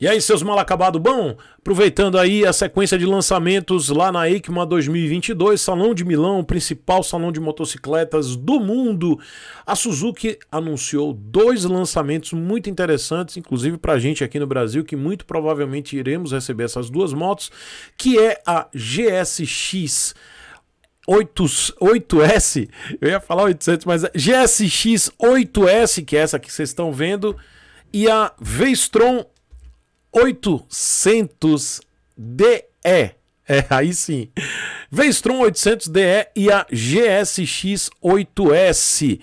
E aí, seus mal acabado bom? Aproveitando aí a sequência de lançamentos lá na EICMA 2022, Salão de Milão, principal salão de motocicletas do mundo, a Suzuki anunciou dois lançamentos muito interessantes, inclusive para a gente aqui no Brasil, que muito provavelmente iremos receber essas duas motos, que é a GSX 8, s eu ia falar 800, mas é GSX 8S, que é essa que vocês estão vendo, e a Vestron. 800DE. É, aí sim. Vem 800DE e a GSX 8S.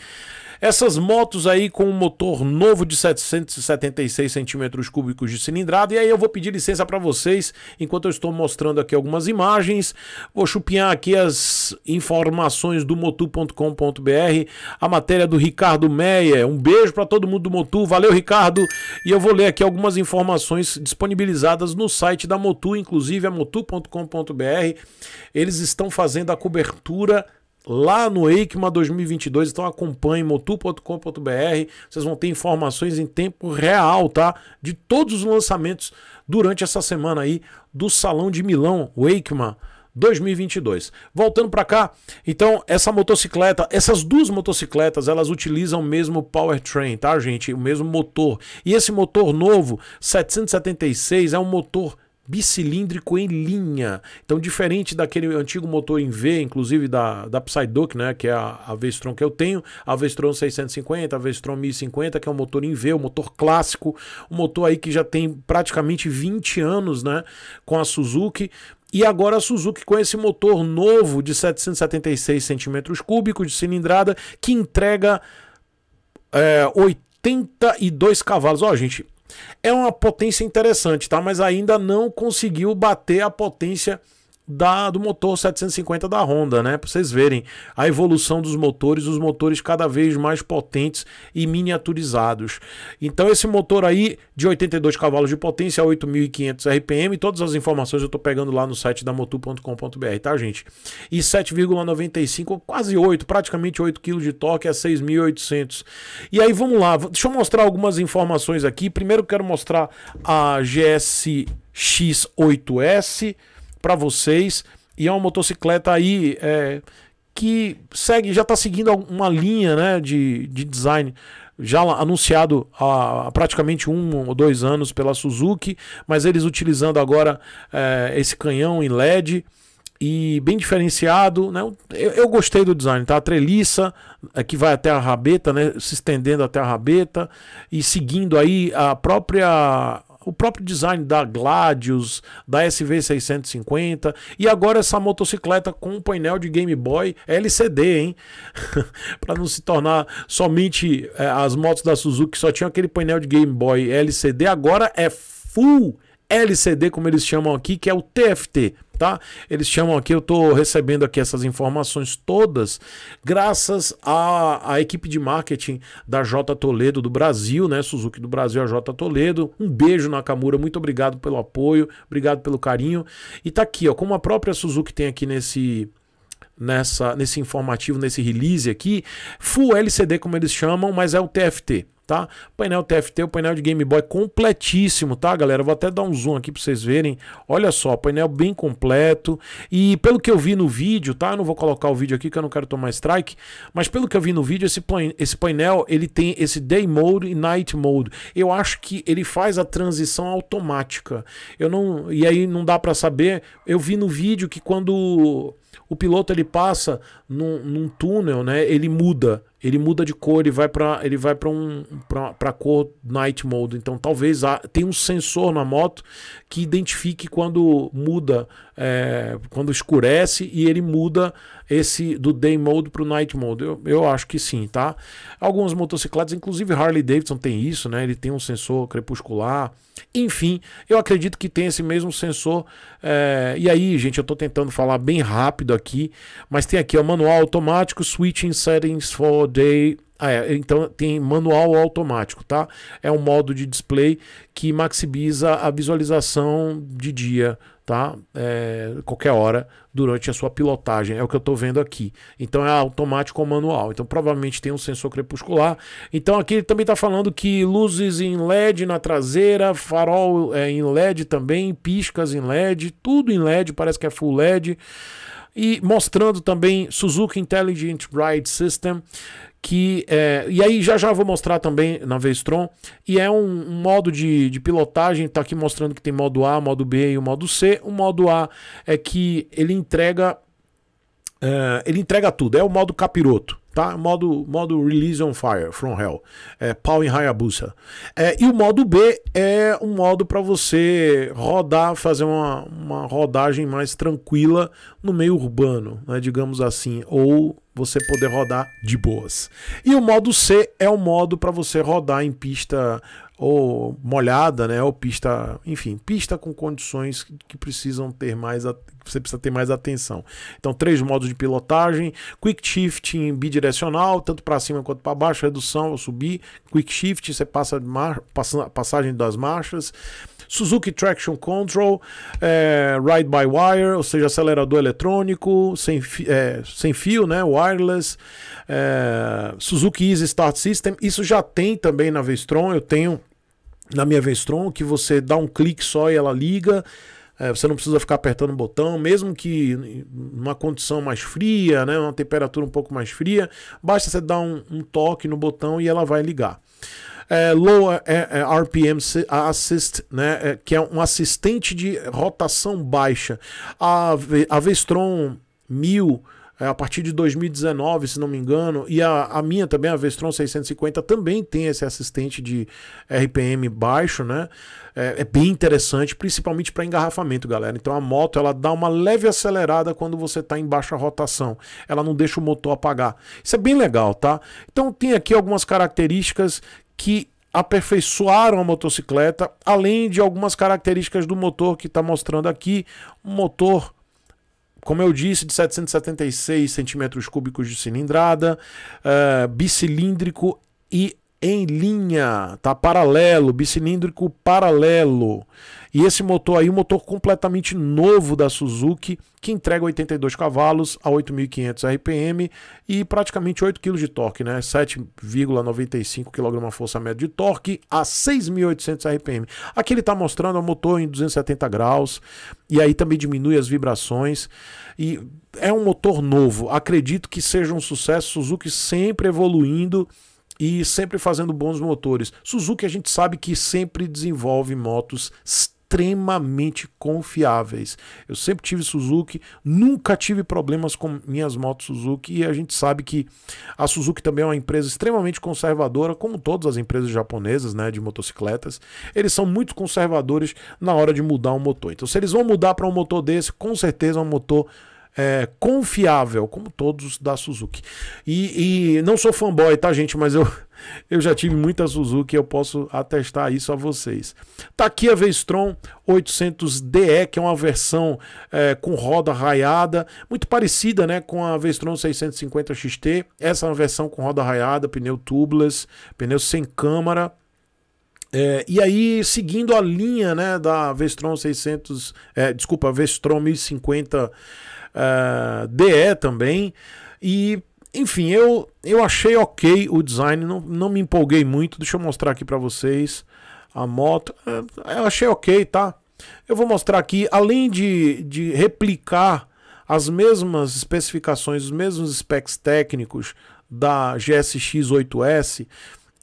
Essas motos aí com um motor novo de 776 centímetros cúbicos de cilindrada. E aí eu vou pedir licença para vocês, enquanto eu estou mostrando aqui algumas imagens, vou chupinhar aqui as informações do motu.com.br, a matéria do Ricardo Meia. Um beijo para todo mundo do Motu. Valeu, Ricardo. E eu vou ler aqui algumas informações disponibilizadas no site da Motu, inclusive a é motu.com.br. Eles estão fazendo a cobertura lá no EICMA 2022. Então acompanhe motu.com.br. Vocês vão ter informações em tempo real, tá? De todos os lançamentos durante essa semana aí do Salão de Milão, o EICMA 2022. Voltando para cá, então essa motocicleta, essas duas motocicletas, elas utilizam o mesmo powertrain, tá, gente? O mesmo motor. E esse motor novo, 776, é um motor bicilíndrico em linha. Então, diferente daquele antigo motor em V, inclusive da, da Psyduck, né, que é a, a Vestron que eu tenho, a Vestron 650, a Vestron 1050, que é um motor em V, um motor clássico, um motor aí que já tem praticamente 20 anos, né, com a Suzuki, e agora a Suzuki com esse motor novo de 776 centímetros cúbicos de cilindrada que entrega é, eh, 82 cavalos. Ó, gente, é uma potência interessante, tá? Mas ainda não conseguiu bater a potência da, do motor 750 da Honda, né? Para vocês verem a evolução dos motores, os motores cada vez mais potentes e miniaturizados. Então esse motor aí de 82 cavalos de potência, 8.500 RPM, todas as informações eu estou pegando lá no site da motu.com.br, tá, gente? E 7,95, quase 8, praticamente 8 kg de torque a é 6.800. E aí vamos lá, deixa eu mostrar algumas informações aqui. Primeiro quero mostrar a GSX 8S para vocês. E é uma motocicleta aí é, que segue, já está seguindo uma linha né, de, de design já anunciado há praticamente um ou dois anos pela Suzuki, mas eles utilizando agora é, esse canhão em LED e bem diferenciado, né? Eu, eu, gostei do design, tá? A treliça é, que vai até a rabeta, né? Se estendendo até a rabeta e seguindo aí a própria o próprio design da Gladius, da SV650 e agora essa motocicleta com um painel de Game Boy LCD, hein? para não se tornar somente é, as motos da Suzuki só tinham aquele painel de Game Boy LCD, agora é full LCD, como eles chamam aqui, que é o TFT, tá? Eles chamam aqui, eu estou recebendo aqui essas informações todas, graças à, equipe de marketing da J Toledo do Brasil, né? Suzuki do Brasil, a J Toledo. Um beijo, Nakamura, muito obrigado pelo apoio, obrigado pelo carinho. E tá aqui, ó, como a própria Suzuki tem aqui nesse nessa nesse informativo, nesse release aqui, full LCD como eles chamam, mas é o TFT, tá? Painel TFT, o painel de Game Boy completíssimo, tá, galera? Vou até dar um zoom aqui para vocês verem. Olha só, painel bem completo. E pelo que eu vi no vídeo, tá? Eu não vou colocar o vídeo aqui que eu não quero tomar strike, mas pelo que eu vi no vídeo, esse, esse painel, ele tem esse Day Mode e Night Mode. Eu acho que ele faz a transição automática. Eu não, e aí não dá para saber. Eu vi no vídeo que quando o piloto ele passa num, num túnel, né? Ele muda ele muda de cor, ele vai para ele vai para um para cor night mode. Então talvez há, tem um sensor na moto que identifique quando muda, é, quando escurece e ele muda esse do day mode para o night mode? Eu, eu acho que sim, tá? Algumas motocicletas, inclusive Harley Davidson tem isso, né? Ele tem um sensor crepuscular. Enfim, eu acredito que tem esse mesmo sensor. É... E aí, gente, eu estou tentando falar bem rápido aqui, mas tem aqui o manual automático, switching settings for day ah, é, então tem manual ou automático, tá? É um modo de display que maximiza a visualização de dia, tá? É, qualquer hora durante a sua pilotagem, é o que eu estou vendo aqui. Então é automático ou manual. Então provavelmente tem um sensor crepuscular. Então aqui ele também está falando que luzes em LED na traseira, farol é, em LED também, piscas em LED, tudo em LED, parece que é full LED e mostrando também Suzuki Intelligent Ride System, que é, e aí já já vou mostrar também na Vestron e é um, um modo de, de pilotagem tá aqui mostrando que tem modo A, modo B e o modo C. O modo A é que ele entrega é, ele entrega tudo é o modo capiroto tá? Modo, modo Release on Fire, From Hell, é, Pau em Hayabusa. É, e o modo B é um modo para você rodar, fazer uma, uma rodagem mais tranquila no meio urbano, né, digamos assim, ou você poder rodar de boas. E o modo C é o modo para você rodar em pista ou molhada, né? Ou pista, enfim, pista com condições que precisam ter mais você precisa ter mais atenção. Então, três modos de pilotagem: quick shift bidirecional, tanto para cima quanto para baixo, redução ou subir, quick shift, você passa passagem das marchas Suzuki Traction Control, é, Ride by Wire, ou seja, acelerador eletrônico, sem, fi, é, sem fio, né? Wireless, é, Suzuki Easy Start System. Isso já tem também na Vestron, eu tenho na minha Vestron, que você dá um clique só e ela liga. É, você não precisa ficar apertando o botão, mesmo que numa condição mais fria, né, uma temperatura um pouco mais fria, basta você dar um, um toque no botão e ela vai ligar é, Low é, é, RPM Assist, né, é, que é um assistente de rotação baixa. A, a Vestron 1000 é, a partir de 2019, se não me engano, e a, a, minha também, a Vestron 650, também tem esse assistente de RPM baixo, né? É, é bem interessante, principalmente para engarrafamento, galera. Então a moto ela dá uma leve acelerada quando você está em baixa rotação, ela não deixa o motor apagar. Isso é bem legal, tá? Então tem aqui algumas características que aperfeiçoaram a motocicleta, além de algumas características do motor que está mostrando aqui, um motor como eu disse, de 776 centímetros cúbicos de cilindrada, uh, bicilíndrico e em linha, tá paralelo, bicilíndrico paralelo. E esse motor aí, um motor completamente novo da Suzuki, que entrega 82 cavalos a 8.500 RPM e praticamente 8 kg de torque, né? 7,95 kgfm média de torque a 6.800 RPM. Aqui ele tá mostrando o motor em 270 graus e aí também diminui as vibrações e é um motor novo. Acredito que seja um sucesso, Suzuki sempre evoluindo e sempre fazendo bons motores. Suzuki a gente sabe que sempre desenvolve motos extremamente confiáveis. Eu sempre tive Suzuki, nunca tive problemas com minhas motos Suzuki e a gente sabe que a Suzuki também é uma empresa extremamente conservadora, como todas as empresas japonesas, né, de motocicletas. Eles são muito conservadores na hora de mudar um motor. Então, se eles vão mudar para um motor desse, com certeza é um motor é, confiável, como todos da Suzuki. E, e, não sou fanboy, tá, gente? Mas eu, eu já tive muita Suzuki eu posso atestar isso a vocês. Tá aqui a Vestron 800DE, que é uma versão é, com roda raiada, muito parecida né, com a Vestron 650 XT. Essa é uma versão com roda raiada, pneu tubeless, pneu sem câmara. É, e aí, seguindo a linha né, da Vestron 600, é, desculpa, Vestron 1050 ah, DE também. E, enfim, eu, eu achei ok o design, não, não me empolguei muito. Deixa eu mostrar aqui para vocês a moto. Ah, eu achei ok, tá? Eu vou mostrar aqui, além de, de replicar as mesmas especificações, os mesmos specs técnicos da GSX 8S,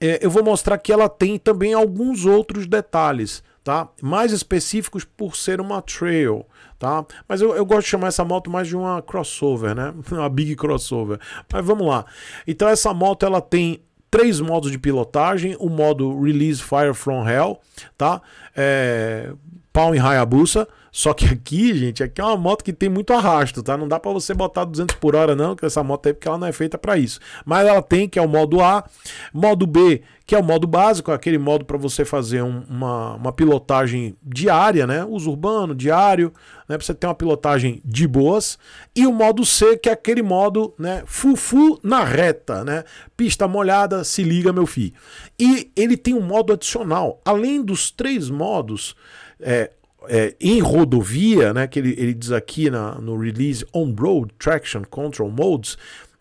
é, eu vou mostrar que ela tem também alguns outros detalhes, tá? Mais específicos por ser uma trail, tá? Mas eu, eu gosto de chamar essa moto mais de uma crossover, né? Uma big crossover. Mas vamos lá. Então essa moto ela tem três modos de pilotagem, o modo Release Fire From Hell, tá? É, pau em Hayabusa. Só que aqui, gente, aqui é uma moto que tem muito arrasto, tá? Não dá para você botar 200 por hora não, que essa moto aí é porque ela não é feita para isso. Mas ela tem que é o modo A, modo B, que é o modo básico, é aquele modo para você fazer um, uma, uma pilotagem diária, né? Uso urbano, diário, né, para você ter uma pilotagem de boas. E o modo C, que é aquele modo, né, fufu na reta, né? Pista molhada, se liga, meu filho. E ele tem um modo adicional, além dos três modos é, é, em rodovia, né, que ele, ele diz aqui na, no release On-Road Traction Control Modes,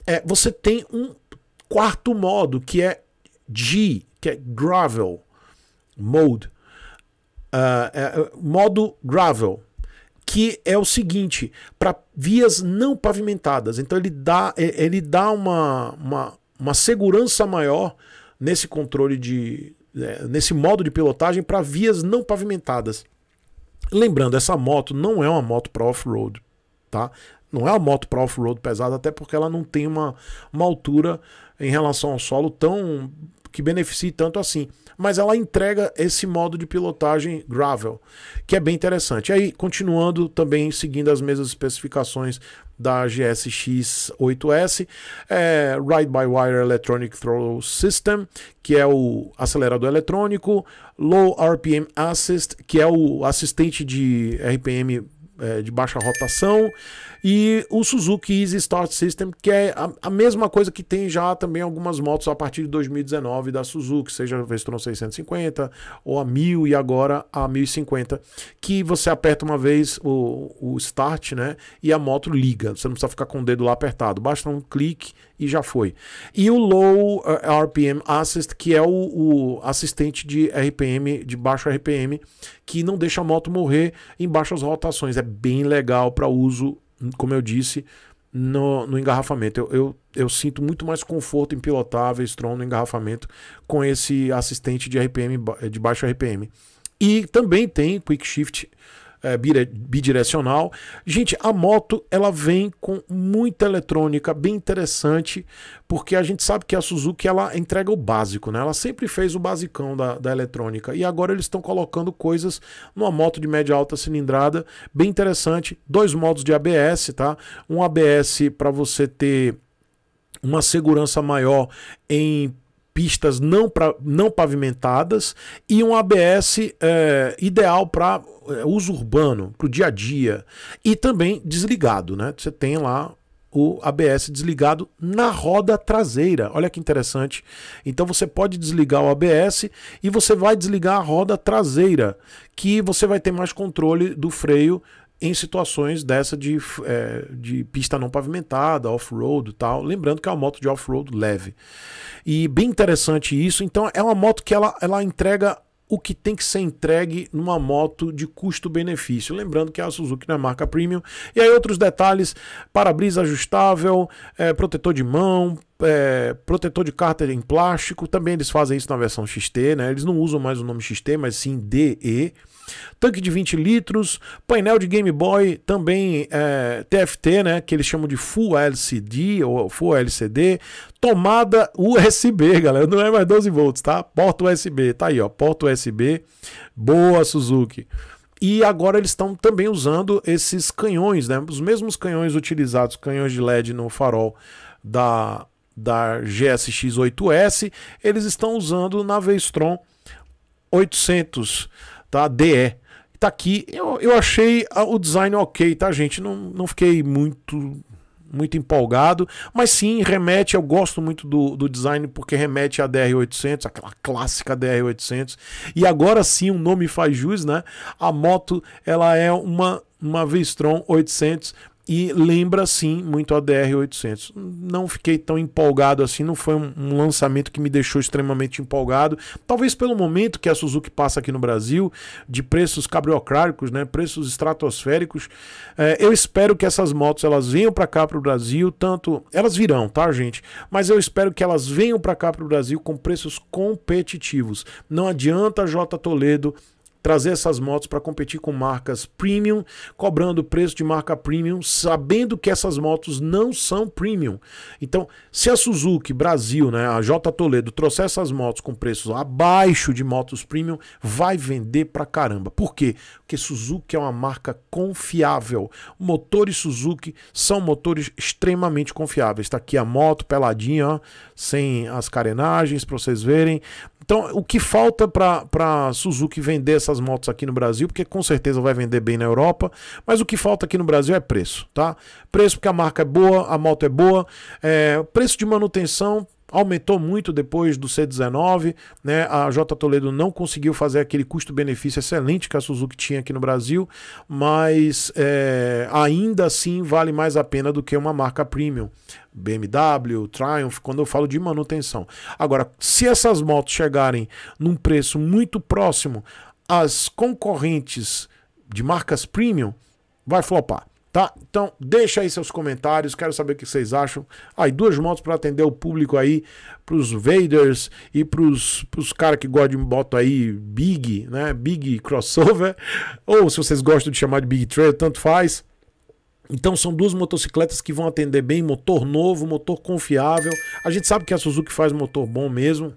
é, você tem um quarto modo que é G, que é Gravel Mode, uh, é, modo Gravel, que é o seguinte, para vias não pavimentadas. Então ele dá, é, ele dá uma, uma, uma segurança maior nesse controle de, né, nesse modo de pilotagem para vias não pavimentadas. Lembrando, essa moto não é uma moto para off-road, tá? Não é uma moto para off-road pesada, até porque ela não tem uma, uma altura em relação ao solo tão que beneficie tanto assim mas ela entrega esse modo de pilotagem gravel, que é bem interessante. aí, continuando também seguindo as mesmas especificações da GSX 8S, é, Ride-by-Wire Electronic Throttle System, que é o acelerador eletrônico, Low RPM Assist, que é o assistente de RPM é, de baixa rotação, e o Suzuki Easy Start System, que é a, a, mesma coisa que tem já também algumas motos a partir de 2019 da Suzuki, seja a Vestron 650 ou a 1000 e agora a 1050, que você aperta uma vez o, o start, né, e a moto liga, você não precisa ficar com o dedo lá apertado, basta um clique e já foi. E o Low eh, RPM Assist, que é o, o, assistente de RPM, de baixo RPM, que não deixa a moto morrer em baixas rotações. É bem legal para uso, como eu disse, no, no engarrafamento. Eu, eu, eu, sinto muito mais conforto em pilotar Vestron no engarrafamento com esse assistente de RPM eh, de baixo RPM. E também tem Quick Shift é, bidirecional. Gente, a moto ela vem com muita eletrônica, bem interessante, porque a gente sabe que a Suzuki ela entrega o básico, né? Ela sempre fez o basicão da, da eletrônica e agora eles estão colocando coisas numa moto de média alta cilindrada, bem interessante. Dois modos de ABS, tá? Um ABS para você ter uma segurança maior em pistas não, pra, não pavimentadas e um ABS é, ideal para é, uso urbano, para o dia a dia. E também desligado, né? Você tem lá o ABS desligado na roda traseira. Olha que interessante. Então você pode desligar o ABS e você vai desligar a roda traseira, que você vai ter mais controle do freio em situações dessa de, é, de pista não pavimentada, off-road tal. Lembrando que é uma moto de off-road leve. E bem interessante isso. Então é uma moto que ela, ela entrega o que tem que ser entregue numa moto de custo-benefício. Lembrando que é a Suzuki não é marca premium. E aí outros detalhes, para-brisa ajustável, é, protetor de mão, é, protetor de cárter em plástico, também eles fazem isso na versão XT, né? Eles não usam mais o nome XT, mas sim DE. Tanque de 20 litros, painel de Game Boy, também é, TFT, né? Que eles chamam de Full LCD ou Full LCD. Tomada USB, galera, não é mais 12 volts, tá? Porta USB, tá aí, ó, porta USB. Boa, Suzuki. E agora eles estão também usando esses canhões, né? Os mesmos canhões utilizados, canhões de LED no farol da da GSX-8S, eles estão usando na Vestron 800 tá? DE. Tá aqui, eu, eu achei o design ok, tá gente? Não, não fiquei muito muito empolgado, mas sim remete, eu gosto muito do, do design porque remete a DR800, aquela clássica DR800, e agora sim o nome faz jus, né? A moto, ela é uma uma V-Strom 800 e lembra sim muito a DR800. Não fiquei tão empolgado assim, não foi um, lançamento que me deixou extremamente empolgado. Talvez pelo momento que a Suzuki passa aqui no Brasil, de preços cabriocráticos, né, preços estratosféricos. É, eu espero que essas motos elas venham para cá para o Brasil, tanto elas virão, tá, gente? Mas eu espero que elas venham para cá para o Brasil com preços competitivos. Não adianta J Toledo trazer essas motos para competir com marcas premium, cobrando preço de marca premium, sabendo que essas motos não são premium. Então, se a Suzuki Brasil, né, a J Toledo trouxer essas motos com preços abaixo de motos premium, vai vender para caramba. Por quê? Porque Suzuki é uma marca confiável. Motores Suzuki são motores extremamente confiáveis. Está aqui a moto peladinha, ó, sem as carenagens para vocês verem. Então, o que falta para a Suzuki vender essas motos aqui no Brasil, porque com certeza vai vender bem na Europa, mas o que falta aqui no Brasil é preço, tá? Preço porque a marca é boa, a moto é boa, é, preço de manutenção aumentou muito depois do C19, né? A J Toledo não conseguiu fazer aquele custo-benefício excelente que a Suzuki tinha aqui no Brasil, mas é, ainda assim vale mais a pena do que uma marca premium. BMW, Triumph, quando eu falo de manutenção. Agora, se essas motos chegarem num preço muito próximo às concorrentes de marcas premium, vai flopar. Tá? Então, deixa aí seus comentários, quero saber o que vocês acham. Aí, ah, duas motos para atender o público aí, pros Vaders e pros, pros caras que gostam de moto aí, Big, né? Big crossover. Ou se vocês gostam de chamar de Big Trail, tanto faz. Então são duas motocicletas que vão atender bem, motor novo, motor confiável. A gente sabe que a Suzuki faz motor bom mesmo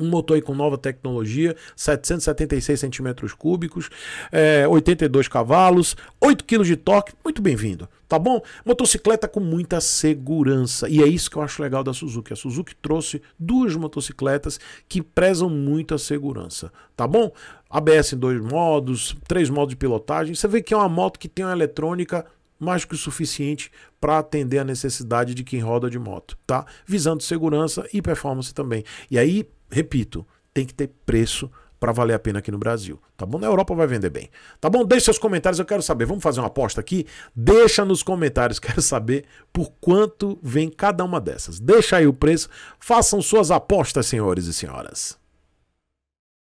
um motor aí com nova tecnologia, 776 centímetros cúbicos, é, eh, 82 cavalos, 8 kg de torque, muito bem-vindo, tá bom? Motocicleta com muita segurança, e é isso que eu acho legal da Suzuki. A Suzuki trouxe duas motocicletas que prezam muito a segurança, tá bom? ABS em dois modos, três modos de pilotagem, você vê que é uma moto que tem uma eletrônica mais que o suficiente para atender a necessidade de quem roda de moto, tá? Visando segurança e performance também. E aí repito, tem que ter preço para valer a pena aqui no Brasil, tá bom? Na Europa vai vender bem, tá bom? Deixe seus comentários, eu quero saber. Vamos fazer uma aposta aqui? Deixa nos comentários, quero saber por quanto vem cada uma dessas. Deixa aí o preço, façam suas apostas, senhores e senhoras.